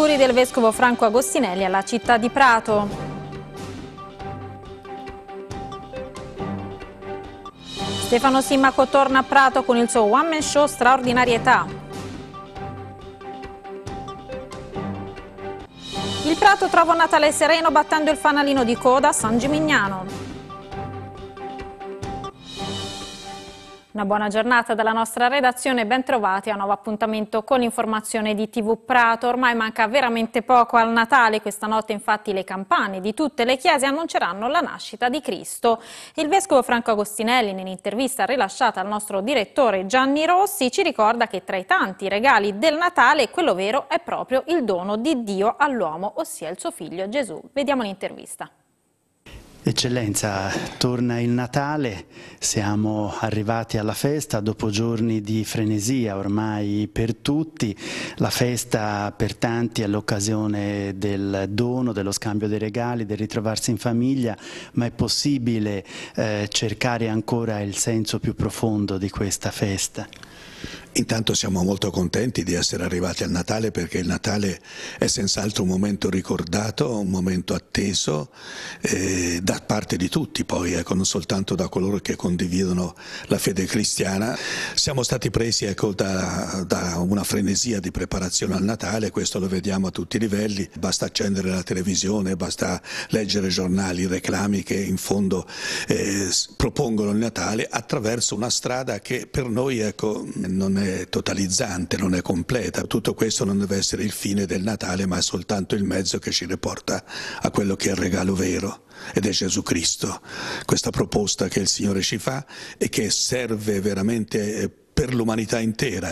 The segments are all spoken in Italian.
auguri del Vescovo Franco Agostinelli alla città di Prato. Stefano Simmaco torna a Prato con il suo One Man Show Straordinarietà. Il Prato trova un Natale sereno battendo il fanalino di coda a San Gimignano. Una buona giornata dalla nostra redazione, bentrovati a un nuovo appuntamento con l'informazione di TV Prato. Ormai manca veramente poco al Natale, questa notte infatti le campane di tutte le chiese annunceranno la nascita di Cristo. Il Vescovo Franco Agostinelli, nell'intervista rilasciata al nostro direttore Gianni Rossi, ci ricorda che tra i tanti regali del Natale quello vero è proprio il dono di Dio all'uomo, ossia il suo figlio Gesù. Vediamo l'intervista. Eccellenza, torna il Natale, siamo arrivati alla festa dopo giorni di frenesia ormai per tutti, la festa per tanti è l'occasione del dono, dello scambio dei regali, del ritrovarsi in famiglia, ma è possibile eh, cercare ancora il senso più profondo di questa festa? Intanto siamo molto contenti di essere arrivati al Natale perché il Natale è senz'altro un momento ricordato, un momento atteso eh, da parte di tutti poi, ecco, non soltanto da coloro che condividono la fede cristiana. Siamo stati presi ecco, da, da, una frenesia di preparazione al Natale, questo lo vediamo a tutti i livelli, basta accendere la televisione, basta leggere giornali, reclami che in fondo eh, propongono il Natale attraverso una strada che per noi ecco, non è è totalizzante, non è completa. Tutto questo non deve essere il fine del Natale, ma è soltanto il mezzo che ci riporta a quello che è il regalo vero ed è Gesù Cristo. Questa proposta che il Signore ci fa e che serve veramente eh, per l'umanità intera.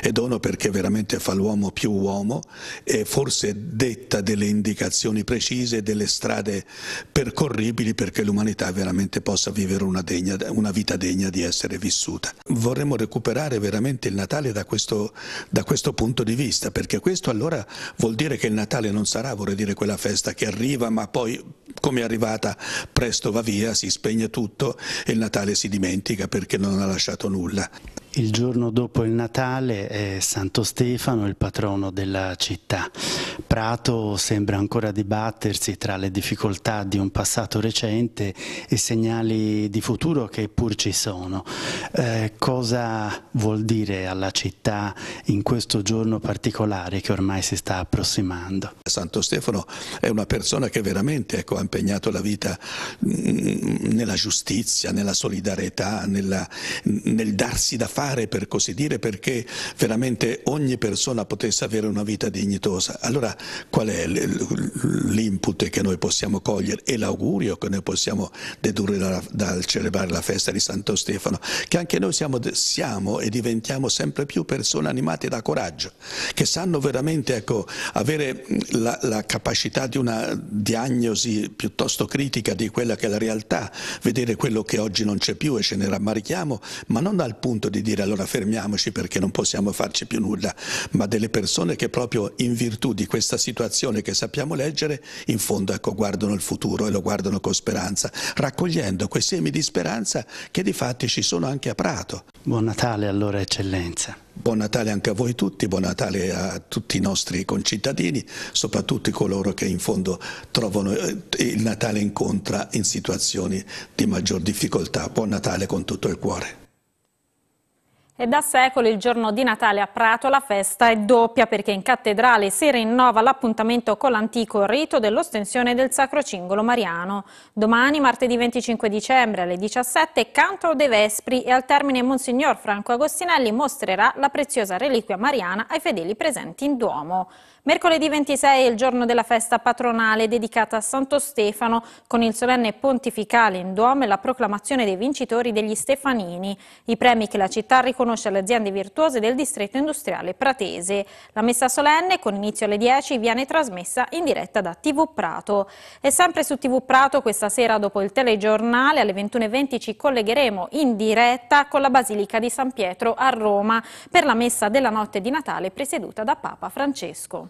È dono perché veramente fa l'uomo più uomo e forse detta delle indicazioni precise, delle strade percorribili perché l'umanità veramente possa vivere una, degna, una vita degna di essere vissuta. Vorremmo recuperare veramente il Natale da questo, da questo punto di vista, perché questo allora vuol dire che il Natale non sarà, vorrei dire, quella festa che arriva ma poi come è arrivata presto va via, si spegne tutto e il Natale si dimentica perché non ha lasciato nulla. Il giorno dopo il Natale è Santo Stefano, il patrono della città. Prato sembra ancora dibattersi tra le difficoltà di un passato recente e segnali di futuro che pur ci sono. Eh, cosa vuol dire alla città in questo giorno particolare che ormai si sta approssimando? Santo Stefano è una persona che veramente ecco, ha impegnato la vita mm, nella giustizia, nella solidarietà, nella, nel darsi da fare fare, per così dire, perché veramente ogni persona potesse avere una vita dignitosa. Allora qual è l'input che noi possiamo cogliere e l'augurio che noi possiamo dedurre dal da celebrare la festa di Santo Stefano? Che anche noi siamo, siamo e diventiamo sempre più persone animate da coraggio, che sanno veramente ecco, avere la, la capacità di una diagnosi piuttosto critica di quella che è la realtà, vedere quello che oggi non c'è più e ce ne rammarichiamo, ma non dal punto di dire dire allora fermiamoci perché non possiamo farci più nulla, ma delle persone che proprio in virtù di questa situazione che sappiamo leggere, in fondo ecco, guardano il futuro e lo guardano con speranza, raccogliendo quei semi di speranza che di fatti ci sono anche a Prato. Buon Natale allora eccellenza. Buon Natale anche a voi tutti, buon Natale a tutti i nostri concittadini, soprattutto coloro che in fondo trovano eh, il Natale incontra in situazioni di maggior difficoltà. Buon Natale con tutto il cuore. E da secoli il giorno di Natale a Prato la festa è doppia perché in cattedrale si rinnova l'appuntamento con l'antico rito dell'ostensione del Sacro Cingolo Mariano. Domani, martedì 25 dicembre alle 17, canto dei Vespri e al termine Monsignor Franco Agostinelli mostrerà la preziosa reliquia mariana ai fedeli presenti in Duomo. Mercoledì 26 è il giorno della festa patronale dedicata a Santo Stefano con il solenne pontificale in Duomo e la proclamazione dei vincitori degli Stefanini, i premi che la città riconosce alle aziende virtuose del distretto industriale pratese. La messa solenne, con inizio alle 10, viene trasmessa in diretta da TV Prato. E sempre su TV Prato questa sera dopo il telegiornale alle 21.20 ci collegheremo in diretta con la Basilica di San Pietro a Roma per la messa della notte di Natale presieduta da Papa Francesco.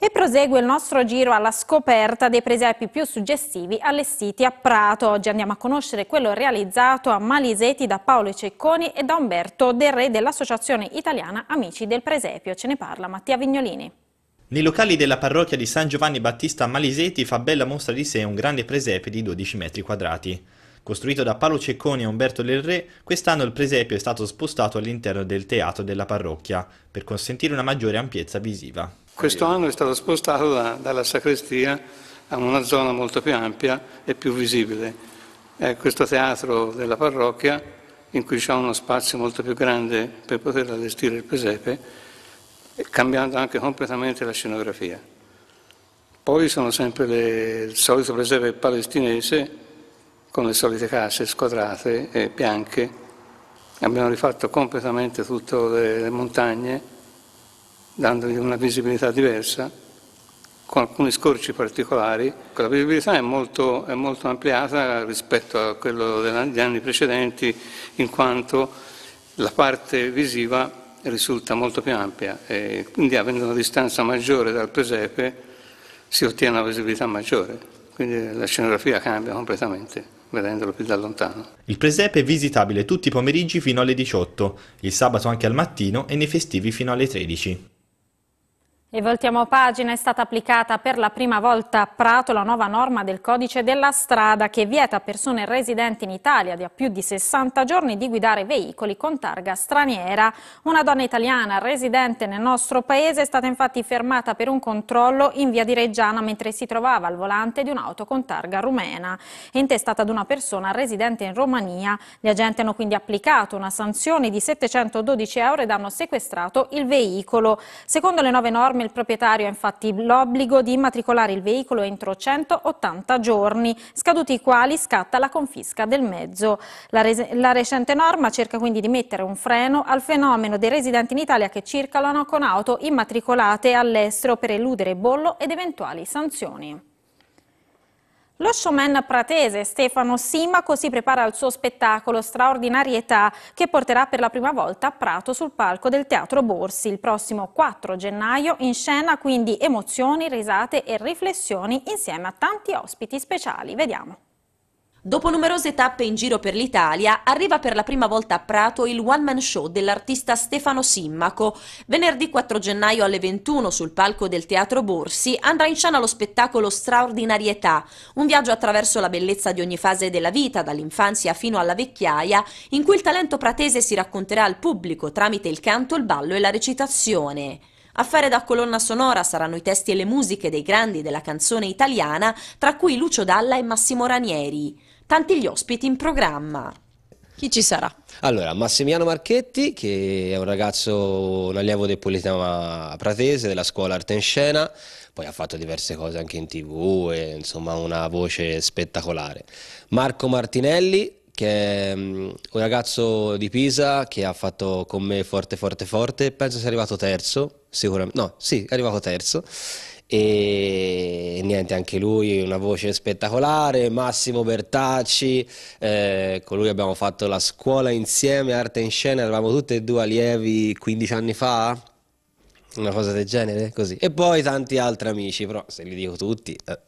E prosegue il nostro giro alla scoperta dei presepi più suggestivi allestiti a Prato. Oggi andiamo a conoscere quello realizzato a Maliseti da Paolo Cecconi e da Umberto Del Re dell'Associazione Italiana Amici del Presepio. Ce ne parla Mattia Vignolini. Nei locali della parrocchia di San Giovanni Battista a Maliseti fa bella mostra di sé un grande presepe di 12 metri quadrati. Costruito da Paolo Cecconi e Umberto Del Re, quest'anno il presepio è stato spostato all'interno del teatro della parrocchia per consentire una maggiore ampiezza visiva. Questo anno è stato spostato da, dalla sacrestia a una zona molto più ampia e più visibile. È questo teatro della parrocchia, in cui c'è uno spazio molto più grande per poter allestire il presepe, cambiando anche completamente la scenografia. Poi sono sempre le, il solito presepe palestinese, con le solite case squadrate e bianche. Abbiamo rifatto completamente tutte le, le montagne dandogli una visibilità diversa, con alcuni scorci particolari. La visibilità è molto, è molto ampliata rispetto a quello degli anni precedenti, in quanto la parte visiva risulta molto più ampia e quindi avendo una distanza maggiore dal presepe si ottiene una visibilità maggiore, quindi la scenografia cambia completamente vedendolo più da lontano. Il presepe è visitabile tutti i pomeriggi fino alle 18, il sabato anche al mattino e nei festivi fino alle 13. E voltiamo pagina, è stata applicata per la prima volta a Prato la nuova norma del codice della strada che vieta a persone residenti in Italia di da più di 60 giorni di guidare veicoli con targa straniera. Una donna italiana residente nel nostro paese è stata infatti fermata per un controllo in via di Reggiana mentre si trovava al volante di un'auto con targa rumena. Intestata ad una persona residente in Romania, gli agenti hanno quindi applicato una sanzione di 712 euro ed hanno sequestrato il veicolo. Secondo le nuove norme norme il proprietario ha infatti l'obbligo di immatricolare il veicolo entro 180 giorni, scaduti i quali scatta la confisca del mezzo. La, la recente norma cerca quindi di mettere un freno al fenomeno dei residenti in Italia che circolano con auto immatricolate all'estero per eludere bollo ed eventuali sanzioni. Lo showman pratese Stefano Simaco si prepara al suo spettacolo Straordinarietà che porterà per la prima volta a Prato sul palco del Teatro Borsi il prossimo 4 gennaio in scena quindi emozioni, risate e riflessioni insieme a tanti ospiti speciali. Vediamo. Dopo numerose tappe in giro per l'Italia, arriva per la prima volta a Prato il one-man show dell'artista Stefano Simmaco. Venerdì 4 gennaio alle 21 sul palco del Teatro Borsi andrà in scena lo spettacolo Straordinarietà, un viaggio attraverso la bellezza di ogni fase della vita, dall'infanzia fino alla vecchiaia, in cui il talento pratese si racconterà al pubblico tramite il canto, il ballo e la recitazione. A fare da colonna sonora saranno i testi e le musiche dei grandi della canzone italiana, tra cui Lucio Dalla e Massimo Ranieri tanti gli ospiti in programma. Chi ci sarà? Allora, Massimiano Marchetti, che è un ragazzo, un allievo del Politema Pratese, della scuola Arte in Scena, poi ha fatto diverse cose anche in tv, e, insomma una voce spettacolare. Marco Martinelli, che è mm, un ragazzo di Pisa che ha fatto con me forte forte forte, penso sia arrivato terzo, sicuramente, no, sì, è arrivato terzo, e niente, anche lui una voce spettacolare, Massimo Bertacci, eh, con lui abbiamo fatto la scuola insieme, arte in scena, eravamo tutti e due allievi 15 anni fa, una cosa del genere, così. E poi tanti altri amici, però se li dico tutti... Eh.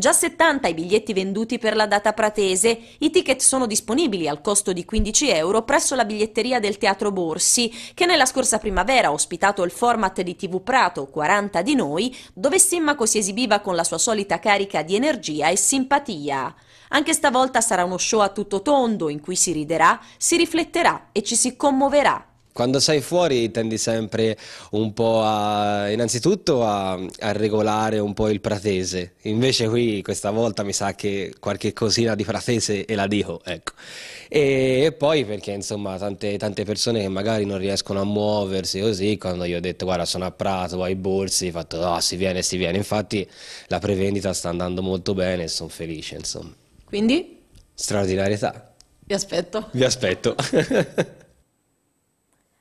Già 70 i biglietti venduti per la data pratese. I ticket sono disponibili al costo di 15 euro presso la biglietteria del Teatro Borsi, che nella scorsa primavera ha ospitato il format di TV Prato 40 di noi, dove Simmaco si esibiva con la sua solita carica di energia e simpatia. Anche stavolta sarà uno show a tutto tondo in cui si riderà, si rifletterà e ci si commuoverà. Quando sei fuori tendi sempre un po' a, innanzitutto a, a regolare un po' il pratese, invece qui questa volta mi sa che qualche cosina di pratese e la dico, ecco. E, e poi perché insomma tante, tante, persone che magari non riescono a muoversi così, quando io ho detto guarda sono a Prato, ai borsi, ho fatto oh, si viene, si viene, infatti la prevendita sta andando molto bene e sono felice insomma. Quindi? Straordinarietà. Vi aspetto. Vi aspetto.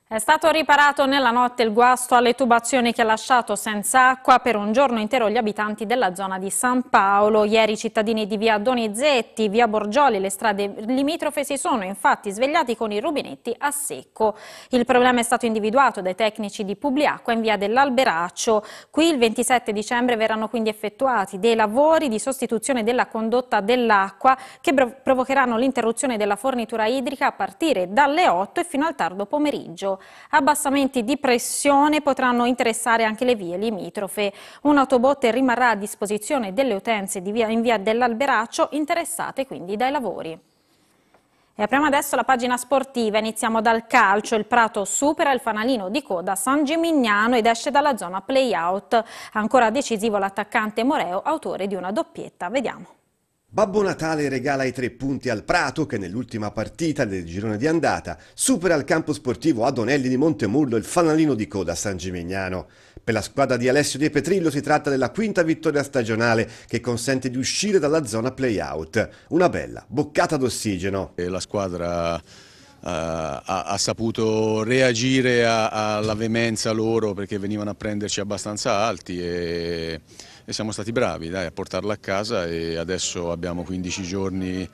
È stato riparato nella notte il guasto alle tubazioni che ha lasciato senza acqua per un giorno intero gli abitanti della zona di San Paolo. Ieri i cittadini di via Donizetti, via Borgioli e le strade limitrofe si sono infatti svegliati con i rubinetti a secco. Il problema è stato individuato dai tecnici di Publiacqua in via dell'Alberaccio. Qui il 27 dicembre verranno quindi effettuati dei lavori di sostituzione della condotta dell'acqua che provocheranno l'interruzione della fornitura idrica a partire dalle 8 e fino al tardo pomeriggio. Abbassamenti di pressione potranno interessare anche le vie limitrofe. Un'autobotte rimarrà a disposizione delle utenze di via, in via dell'Alberaccio interessate quindi dai lavori. E apriamo adesso la pagina sportiva, iniziamo dal calcio, il Prato supera il fanalino di coda San Gimignano ed esce dalla zona play-out, ancora decisivo l'attaccante Moreo, autore di una doppietta, vediamo. Babbo Natale regala i tre punti al Prato che nell'ultima partita del girone di andata supera il campo sportivo Adonelli di Montemurlo il fanalino di coda San Gimignano. Per la squadra di Alessio De Petrillo si tratta della quinta vittoria stagionale che consente di uscire dalla zona play-out. Una bella boccata d'ossigeno. La squadra Uh, ha, ha, saputo reagire alla veemenza loro perché venivano a prenderci abbastanza alti e e siamo stati bravi dai, a portarla a casa e adesso abbiamo 15 giorni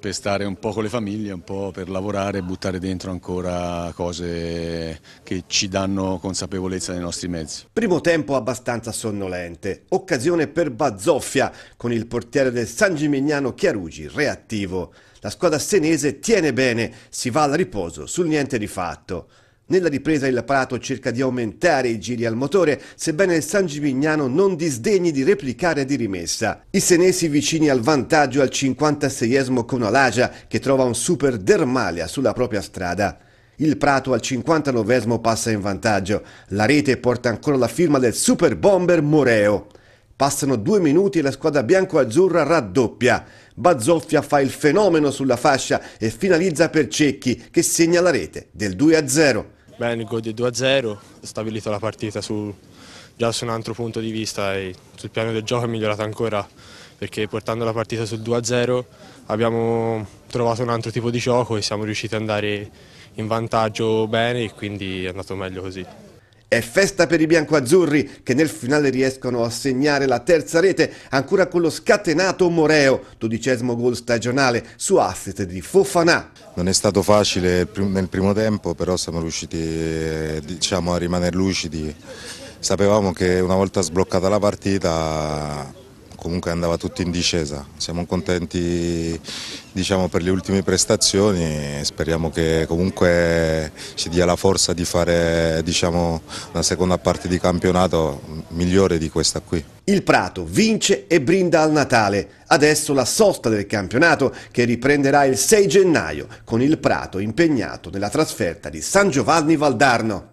per stare un po' con le famiglie, un po' per lavorare e buttare dentro ancora cose che ci danno consapevolezza nei nostri mezzi. Primo tempo abbastanza sonnolente, occasione per Bazzoffia con il portiere del San Gimignano Chiarugi, reattivo. La squadra senese tiene bene, si va al riposo sul niente di fatto. Nella ripresa il Prato cerca di aumentare i giri al motore, sebbene il San Gimignano non disdegni di replicare di rimessa. I senesi vicini al vantaggio al 56esimo con Alagia, che trova un super Dermalia sulla propria strada. Il Prato al 59esimo passa in vantaggio. La rete porta ancora la firma del super bomber Moreo. Passano due minuti e la squadra bianco-azzurra raddoppia. Bazzoffia fa il fenomeno sulla fascia e finalizza per Cecchi che segna la rete del 2-0. Bene, il gol del 2-0, stabilito la partita su, già su un altro punto di vista e sul piano del gioco è migliorata ancora perché portando la partita sul 2-0 abbiamo trovato un altro tipo di gioco e siamo riusciti ad andare in vantaggio bene e quindi è andato meglio così. È festa per i biancoazzurri che nel finale riescono a segnare la terza rete ancora con lo scatenato Moreo, dodicesimo gol stagionale su asset di Fofanà. Non è stato facile nel primo tempo, però siamo riusciti diciamo, a rimanere lucidi. Sapevamo che una volta sbloccata la partita comunque andava tutto in discesa. Siamo contenti diciamo, per le ultime prestazioni e speriamo che comunque ci dia la forza di fare diciamo, una seconda parte di campionato migliore di questa qui. Il Prato vince e brinda al Natale. Adesso la sosta del campionato che riprenderà il 6 gennaio con il Prato impegnato nella trasferta di San Giovanni Valdarno.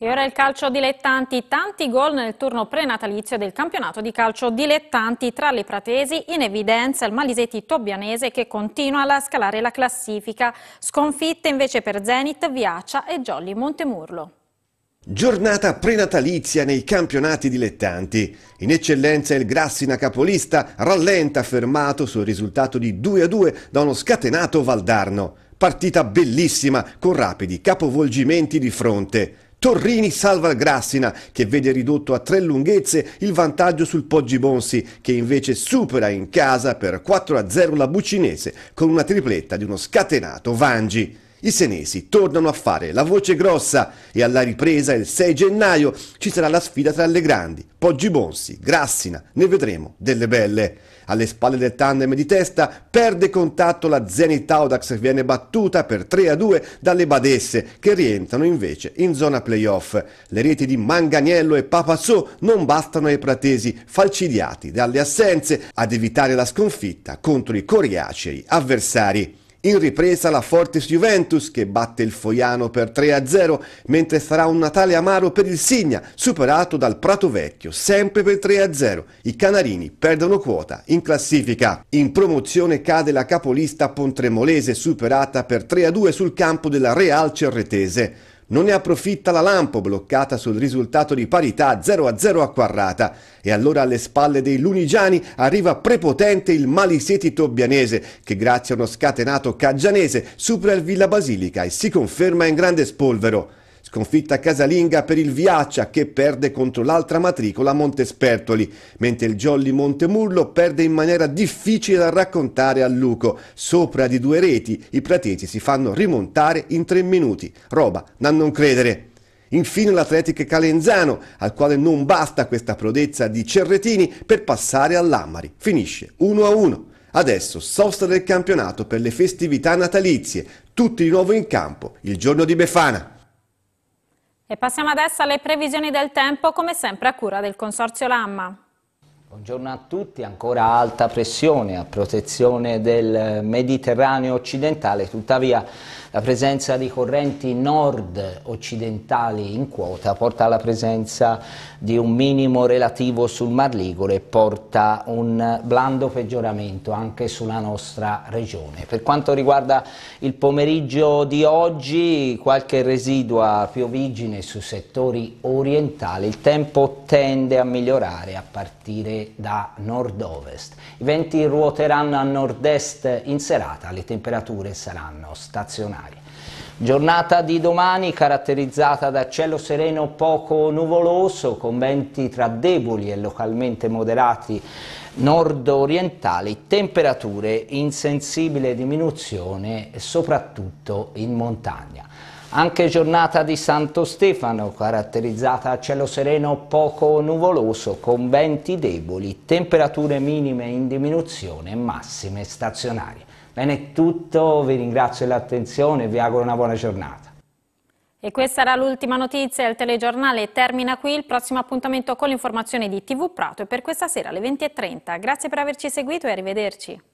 E ora il calcio dilettanti, tanti gol nel turno prenatalizio del campionato di calcio dilettanti tra le pratesi, in evidenza il malisetti tobianese che continua a scalare la classifica, sconfitte invece per Zenit, Viaccia e Jolly Montemurlo. Giornata prenatalizia nei campionati dilettanti. In eccellenza il Grassina capolista rallenta fermato sul risultato di 2-2 da uno scatenato Valdarno. Partita bellissima con rapidi capovolgimenti di fronte. Torrini salva il Grassina che vede ridotto a tre lunghezze il vantaggio sul Poggi Bonsi che invece supera in casa per 4-0 la Buccinese con una tripletta di uno scatenato Vangi. I senesi tornano a fare la voce grossa e alla ripresa il 6 gennaio ci sarà la sfida tra le grandi, Poggi Bonsi, Grassina, ne vedremo delle belle. Alle spalle del tandem di testa perde contatto la Zenit Audax che viene battuta per 3 a 2 dalle Badesse che rientrano invece in zona playoff. Le reti di Manganiello e Papazzò non bastano ai pratesi falcidiati dalle assenze ad evitare la sconfitta contro i coriacei avversari. In ripresa la Fortis Juventus che batte il Foiano per 3-0, mentre sarà un Natale amaro per il Signa, superato dal Prato Vecchio, sempre per 3-0. I Canarini perdono quota in classifica. In promozione cade la capolista Pontremolese, superata per 3-2 sul campo della Real Cerretese. Non ne approfitta la Lampo bloccata sul risultato di parità 0-0 a Quarrata e allora alle spalle dei lunigiani arriva prepotente il Maliseti tobianese che grazie a uno scatenato caggianese supera il Villa Basilica e si conferma in grande spolvero. Sconfitta casalinga per il Viaccia che perde contro l'altra matricola Montespertoli, mentre il Jolly Montemurlo perde in maniera difficile da raccontare a Luco. Sopra di due reti i pratesi si fanno rimontare in tre minuti. Roba da non credere. Infine l'Atletic Calenzano, al quale non basta questa prodezza di Cerretini per passare all'Ammari. Finisce 1-1. Adesso sosta del campionato per le festività natalizie, tutti di nuovo in campo il giorno di Befana. E passiamo adesso alle previsioni del tempo, come sempre a cura del Consorzio Lamma. Buongiorno a tutti, ancora alta pressione a protezione del Mediterraneo occidentale, tuttavia la presenza di correnti nord occidentali in quota porta alla presenza di un minimo relativo sul Mar Ligure e porta un blando peggioramento anche sulla nostra regione. Per quanto riguarda il pomeriggio di oggi, qualche residua piovigine su settori orientali, il tempo tende a migliorare a partire da nord-ovest. I venti ruoteranno a nord-est in serata, le temperature saranno stazionarie. Giornata di domani caratterizzata da cielo sereno poco nuvoloso, con venti tra deboli e localmente moderati nord-orientali, temperature in sensibile diminuzione soprattutto in montagna. Anche giornata di Santo Stefano, caratterizzata a cielo sereno poco nuvoloso, con venti deboli, temperature minime in diminuzione massime stazionarie. Bene è tutto, vi ringrazio dell'attenzione e vi auguro una buona giornata. E questa era l'ultima notizia del telegiornale, termina qui il prossimo appuntamento con l'informazione di TV Prato è per questa sera alle 20.30. Grazie per averci seguito e arrivederci.